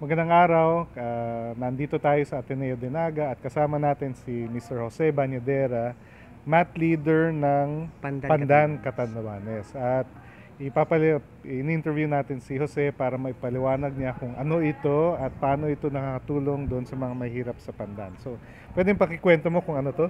Magandang araw. Uh, nandito tayo sa Ateneo de Naga at kasama natin si Mr. Jose Banyedera, mat leader ng Pandan, Pandan Catanduanes. At ipapali in-interview natin si Jose para maipaliwanag niya kung ano ito at paano ito nakakatulong doon sa mga mahirap sa Pandan. So, pwedeng pakikwento mo kung ano to?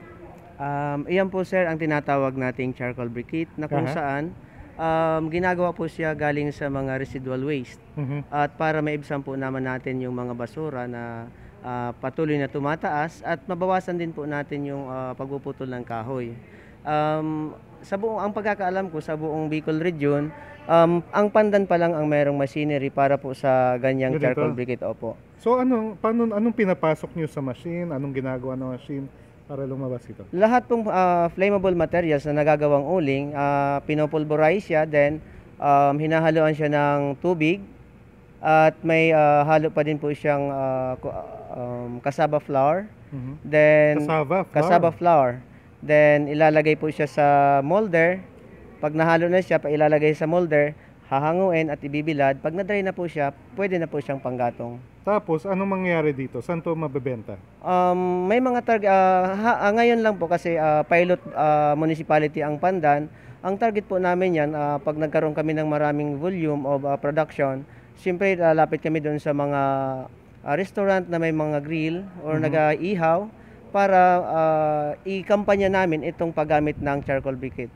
Um, iyan po sir ang tinatawag nating charcoal briquette na kung Aha. saan um, ginagawa po siya galing sa mga residual waste. Mm-hmm. At para maibsan po naman natin yung mga basura na uh, patuloy na tumataas at mabawasan din po natin yung uh, pagpuputol ng kahoy. Um, sa buong ang pagkakaalam ko sa buong Bicol region, um, ang pandan pa lang ang mayroong machinery para po sa ganyang Ganito. charcoal briquette opo. So anong paano anong pinapasok niyo sa machine? Anong ginagawa ng machine? para lumabas ito? Lahat pong uh, flammable materials na nagagawang uling, uh, pinopulverize siya, then um, hinahaluan siya ng tubig, at may uh, halo pa din po siyang uh, um, cassava flour. Mm-hmm. Then cassava flour. cassava flour. Then ilalagay po siya sa molder. Pag nahalo na siya, pa ilalagay sa molder hahanguin at ibibilad. Pag na-dry na po siya, pwede na po siyang panggatong. Tapos, anong mangyayari dito? Saan to mabebenta? Um, may mga target, uh, ah, ha, ah, ngayon lang po kasi uh, pilot uh, municipality ang Pandan. Ang target po namin yan, uh, pag nagkaroon kami ng maraming volume of uh, production, siyempre lalapit uh, kami doon sa mga uh, restaurant na may mga grill or mm-hmm. nag-ihaw para uh, ikampanya namin itong paggamit ng charcoal briquette.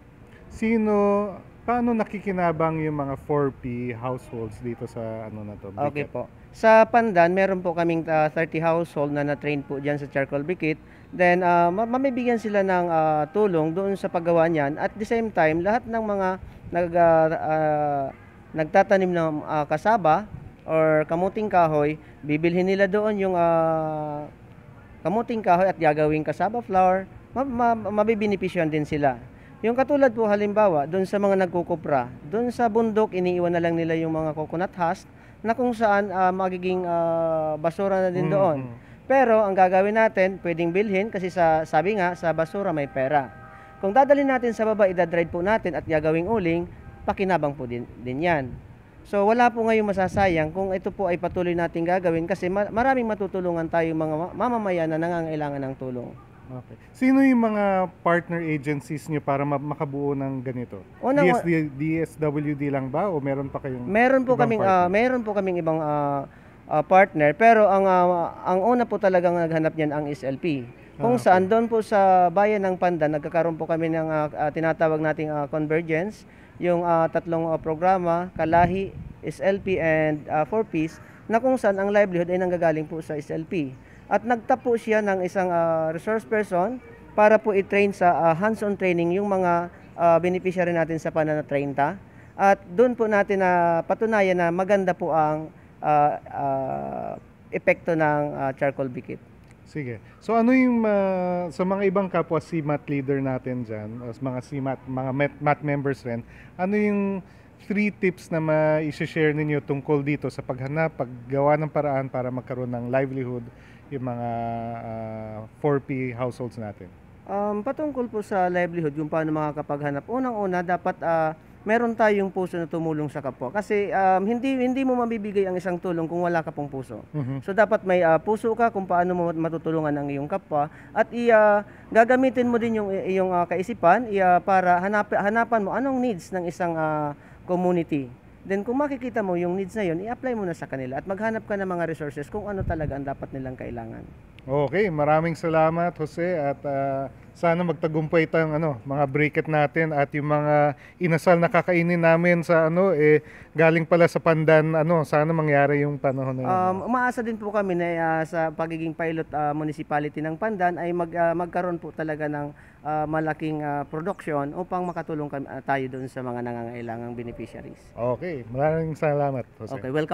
Sino Paano nakikinabang yung mga 4P households dito sa ano na to? Bikit? Okay po. Sa Pandan, meron po kaming uh, ah, 30 household na na-train po diyan sa charcoal briquette. Then uh, mamibigyan sila ng uh, tulong doon sa paggawa niyan. At the same time, lahat ng mga nag uh, uh, nagtatanim ng uh, kasaba or kamuting kahoy, bibilhin nila doon yung uh, kamuting kahoy at gagawing kasaba flour, Ma- mabibinipisyon din sila. Yung katulad po halimbawa, doon sa mga nagkukupra, doon sa bundok iniiwan na lang nila yung mga coconut husk na kung saan uh, magiging uh, basura na din mm doon. Pero ang gagawin natin, pwedeng bilhin kasi sa sabi nga sa basura may pera. Kung dadalhin natin sa baba, idadrive po natin at gagawing uling, pakinabang po din, din 'yan. So wala po ngayon masasayang kung ito po ay patuloy nating gagawin kasi maraming matutulungan tayong mga mamamayan na nangangailangan ng tulong. Okay. Sino yung mga partner agencies nyo para makabuo ng ganito? Una, DSD, DSWD lang ba o meron pa kayong Meron po kaming uh, meron po kaming ibang uh, uh, partner pero ang uh, ang una po talaga naghanap niyan ang SLP. Kung ah, okay. saan doon po sa bayan ng Pandan nagkakaroon po kami ng uh, tinatawag nating uh, convergence, yung uh, tatlong uh, programa, Kalahi, SLP and uh, Four Piece na kung saan ang livelihood ay nanggagaling po sa SLP. At nagtapo siya ng isang uh, resource person para po i-train sa uh, hands-on training yung mga uh, beneficiary natin sa pananatrainta. At doon po natin na uh, patunayan na maganda po ang uh, uh, epekto ng uh, charcoal bikit. Sige. So ano yung uh, sa mga ibang kapwa CMAT leader natin dyan, as mga CMAT, mga MAT, MAT members rin, ano yung three tips na ma-share ninyo tungkol dito sa paghanap, paggawa ng paraan para magkaroon ng livelihood yung mga uh, 4P households natin? Um, patungkol po sa livelihood, yung paano makakapaghanap. Unang-una, dapat uh, meron tayong puso na tumulong sa kapwa. Kasi um, hindi hindi mo mabibigay ang isang tulong kung wala ka pong puso. Mm-hmm. So dapat may uh, puso ka kung paano mo matutulungan ang iyong kapwa at i uh, gagamitin mo din yung iyong uh, kaisipan uh, para hanap, hanapan mo anong needs ng isang uh, community. Then kung makikita mo yung needs na yun, i-apply mo na sa kanila at maghanap ka ng mga resources kung ano talaga ang dapat nilang kailangan. Okay, maraming salamat Jose at uh, sana magtagumpay tayong ano, mga briket natin at yung mga inasal na kakainin namin sa ano eh galing pala sa pandan ano sana mangyari yung panahon na yun. Um, umaasa din po kami na uh, sa pagiging pilot uh, municipality ng Pandan ay mag, uh, magkaroon po talaga ng uh, malaking uh, production upang makatulong kami, uh, tayo doon sa mga nangangailangang beneficiaries. Okay, maraming salamat Jose. Okay, welcome.